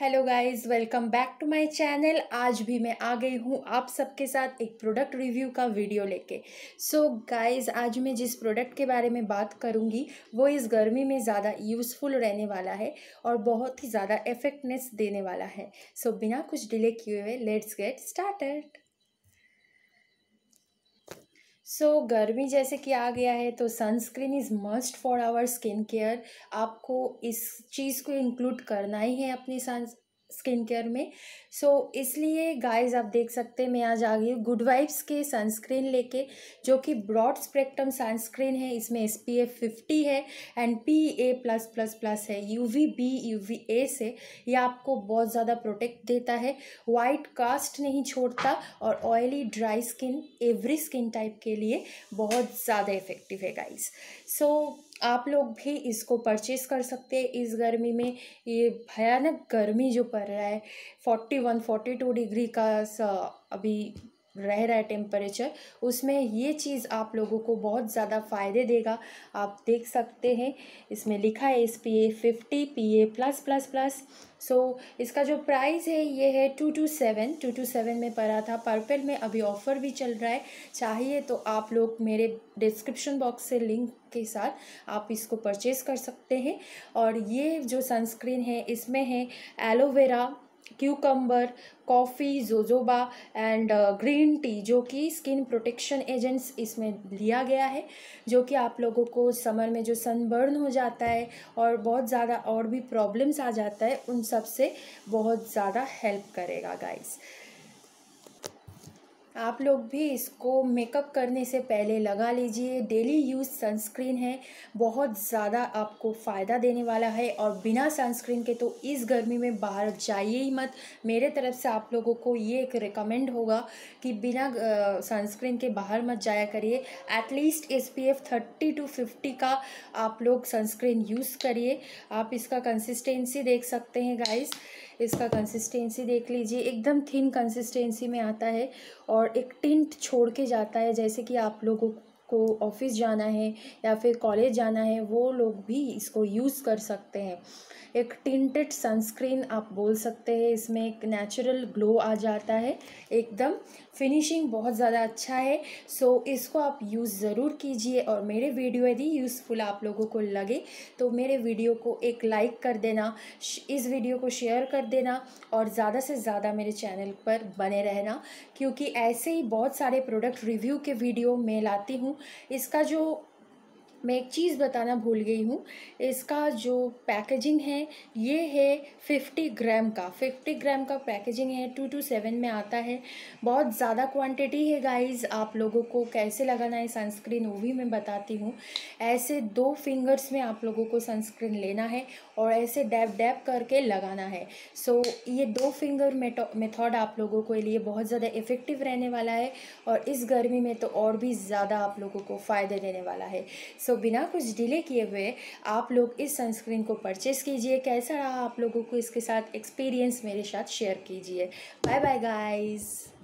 hello guys welcome back to my channel आज भी मैं आ गई हूँ आप सबके साथ एक प्रोडक्ट रिव्यू का वीडियो लेके सो so गाइस आज मैं जिस प्रोडक्ट के बारे में बात करूँगी वो इस गर्मी में ज़्यादा यूज़फुल रहने वाला है और बहुत ही ज़्यादा इफेक्टनेस देने वाला है सो so, बिना कुछ डिले किए हुए let's get started so so, गर्मी जैसे कि आ गया है तो sunscreen is must for our skin care आपको इस चीज़ को इंक्लूड करना ही है अपनी सन स्किन केयर में सो so, इसलिए गाइस आप देख सकते हैं मैं आज आ गई हूँ गुड वाइब्स के सनस्क्रीन लेके जो कि ब्रॉड स्पेक्ट्रम सनस्क्रीन है इसमें एस पी एफ फिफ्टी है and P A plus plus plus है U V B U V A से यह आपको बहुत ज़्यादा प्रोटेक्ट देता है वाइट कास्ट नहीं छोड़ता और oily dry skin every skin type के लिए बहुत ज़्यादा इफेक्टिव है गाइज़ सो so, आप लोग भी इसको परचेस कर सकते हैं इस गर्मी में ये भयानक गर्मी जो पड़ रहा है forty one forty two degree का अभी रह रहा है टेम्परेचर उसमें ये चीज़ आप लोगों को बहुत ज़्यादा फ़ायदे देगा आप देख सकते हैं इसमें लिखा है S P A fifty P A plus plus plus so इसका जो प्राइस है ये है two two seven two two seven में पड़ा था पर्पल में अभी ऑफ़र भी चल रहा है चाहिए तो आप लोग मेरे डिस्क्रिप्शन बॉक्स से लिंक के साथ आप इसको परचेज़ कर सकते हैं और ये जो सनस्क्रीन है इसमें है aloe vera cucumber coffee jojoba and green tea जो कि स्किन प्रोटेक्शन एजेंट्स इसमें लिया गया है जो कि आप लोगों को समर में जो सनबर्न हो जाता है और बहुत ज़्यादा और भी प्रॉब्लम्स आ जाता है उन सब से बहुत ज़्यादा हेल्प करेगा गाइस आप लोग भी इसको मेकअप करने से पहले लगा लीजिए डेली यूज़ सनस्क्रीन है बहुत ज़्यादा आपको फ़ायदा देने वाला है और बिना सनस्क्रीन के तो इस गर्मी में बाहर जाइए ही मत मेरे तरफ से आप लोगों को ये एक रिकमेंड होगा कि बिना सनस्क्रीन के बाहर मत जाया करिए at least S P F thirty to fifty का आप लोग सनस्क्रीन यूज़ करिए आप इसका कंसिस्टेंसी देख सकते हैं गाइज़ इसका कंसिस्टेंसी देख लीजिए एकदम थिन कंसिस्टेंसी में आता है और एक टिंट छोड़ के जाता है जैसे कि आप लोगों को ऑफिस जाना है या फिर कॉलेज जाना है वो लोग भी इसको यूज़ कर सकते हैं एक टिंटेड सनस्क्रीन आप बोल सकते हैं इसमें एक नेचुरल ग्लो आ जाता है एकदम फिनिशिंग बहुत ज़्यादा अच्छा है सो so, इसको आप यूज़ ज़रूर कीजिए और मेरे वीडियो यदि यूज़फुल आप लोगों को लगे तो मेरे वीडियो को एक लाइक कर देना इस वीडियो को शेयर कर देना और ज़्यादा से ज़्यादा मेरे चैनल पर बने रहना क्योंकि ऐसे ही बहुत सारे प्रोडक्ट रिव्यू के वीडियो मैं लाती हूँ इसका जो मैं एक चीज़ बताना भूल गई हूँ इसका जो पैकेजिंग है ये है फिफ्टी ग्राम का फिफ्टी ग्राम का पैकेजिंग है टू टू सेवन में आता है बहुत ज़्यादा क्वांटिटी है गाइस आप लोगों को कैसे लगाना है सनस्क्रीन वो भी मैं बताती हूँ ऐसे दो फिंगर्स में आप लोगों को सनस्क्रीन लेना है और ऐसे डैप डैप करके लगाना है सो so, ये दो फिंगर मेथड आप लोगों के लिए बहुत ज़्यादा इफ़ेक्टिव रहने वाला है और इस गर्मी में तो और भी ज़्यादा आप लोगों को फ़ायदे देने वाला है सो so, बिना कुछ डिले किए हुए आप लोग इस सनस्क्रीन को परचेस कीजिए कैसा रहा आप लोगों को इसके साथ एक्सपीरियंस मेरे साथ शेयर कीजिए बाय बाय गाइज़